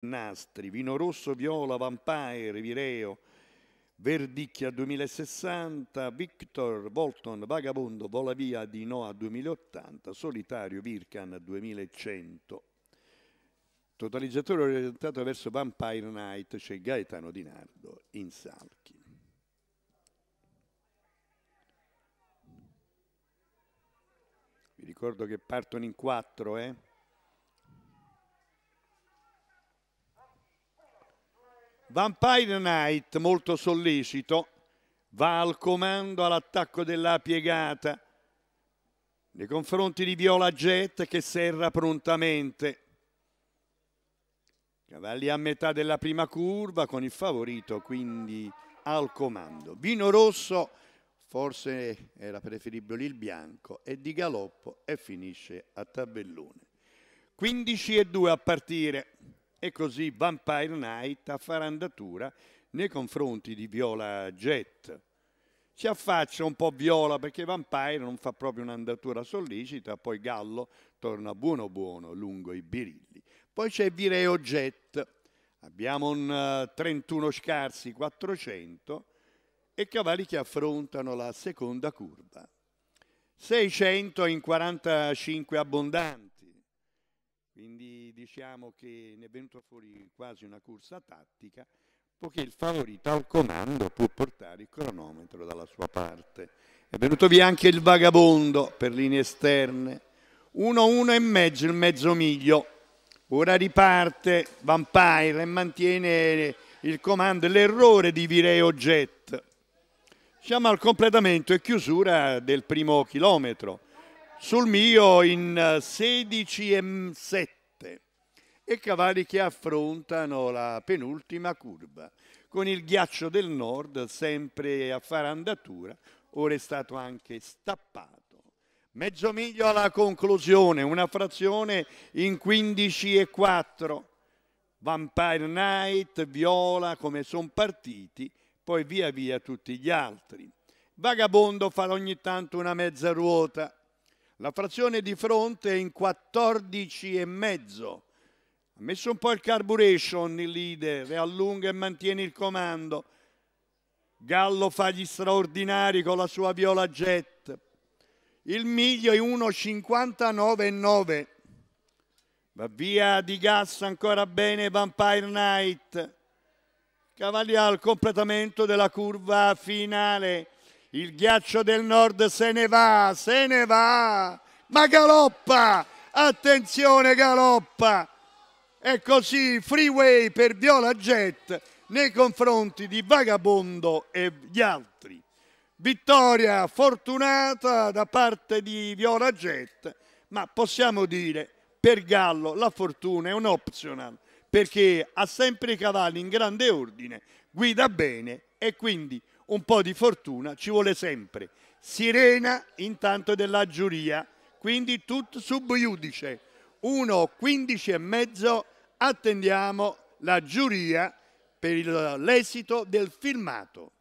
Nastri, Vino Rosso Viola, Vampire, Vireo, Verdicchia 2060, Victor, Volton, Vagabondo, Vola Via di Noa 2080, Solitario, Virkan 2100. Totalizzatore orientato verso Vampire Night c'è Gaetano Di Nardo in Salchi. Vi ricordo che partono in quattro, eh? Vampire Knight, molto sollecito, va al comando all'attacco della piegata nei confronti di Viola Jet che serra prontamente. Cavalli a metà della prima curva con il favorito quindi al comando. Vino rosso, forse era preferibile il bianco, e di galoppo e finisce a tabellone. 15 e 2 a partire. E così Vampire Night a andatura nei confronti di Viola Jet. Si affaccia un po' Viola perché Vampire non fa proprio un'andatura sollecita, poi Gallo torna buono buono lungo i birilli. Poi c'è Vireo Jet, abbiamo un uh, eh, 31 scarsi 400 e cavalli che affrontano la seconda curva. 600 in 45 abbondanti. Quindi diciamo che ne è venuta fuori quasi una corsa tattica, poiché il favorito al comando può portare il cronometro dalla sua parte. È venuto via anche il vagabondo per linee esterne. 1-1 e mezzo, il mezzo miglio. Ora riparte Vampire e mantiene il comando. L'errore di Vireo Jet. Siamo al completamento e chiusura del primo chilometro sul mio in 16 eh, e 7 e cavalli che affrontano la penultima curva con il ghiaccio del nord sempre a fare andatura, ora è stato anche stappato. Mezzo miglio alla conclusione, una frazione in 15 e 4. Vampire night Viola, come sono partiti, poi via via tutti gli altri. Vagabondo fa ogni tanto una mezza ruota, la frazione di fronte è in 14,5. Ha messo un po' il carburation il leader, allunga e mantiene il comando. Gallo fa gli straordinari con la sua viola jet. Il miglio è 1,59,9. Va via di gas ancora bene Vampire Knight. Cavalier al completamento della curva finale. Il ghiaccio del nord se ne va, se ne va. Ma galoppa, attenzione galoppa. E così freeway per Viola Jet nei confronti di Vagabondo e gli altri. Vittoria fortunata da parte di Viola Jet, ma possiamo dire per Gallo la fortuna è un optional perché ha sempre i cavalli in grande ordine, guida bene e quindi un po' di fortuna ci vuole sempre. Sirena intanto della giuria, quindi tutto sub iudice. 1.15 e mezzo attendiamo la giuria per l'esito del filmato.